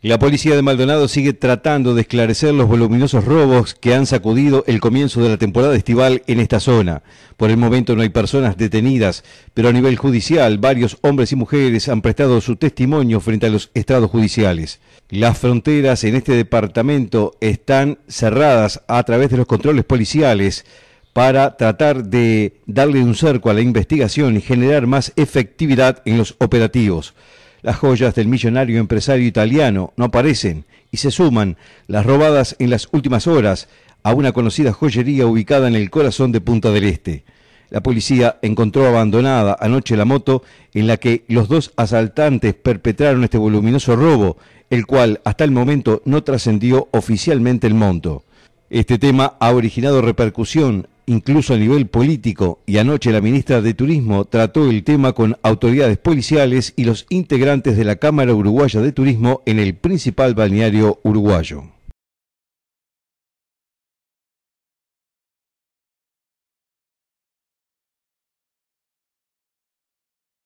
La policía de Maldonado sigue tratando de esclarecer los voluminosos robos que han sacudido el comienzo de la temporada estival en esta zona. Por el momento no hay personas detenidas, pero a nivel judicial varios hombres y mujeres han prestado su testimonio frente a los estados judiciales. Las fronteras en este departamento están cerradas a través de los controles policiales para tratar de darle un cerco a la investigación y generar más efectividad en los operativos. Las joyas del millonario empresario italiano no aparecen y se suman las robadas en las últimas horas a una conocida joyería ubicada en el corazón de Punta del Este. La policía encontró abandonada anoche la moto en la que los dos asaltantes perpetraron este voluminoso robo, el cual hasta el momento no trascendió oficialmente el monto. Este tema ha originado repercusión incluso a nivel político, y anoche la ministra de Turismo trató el tema con autoridades policiales y los integrantes de la Cámara Uruguaya de Turismo en el principal balneario uruguayo.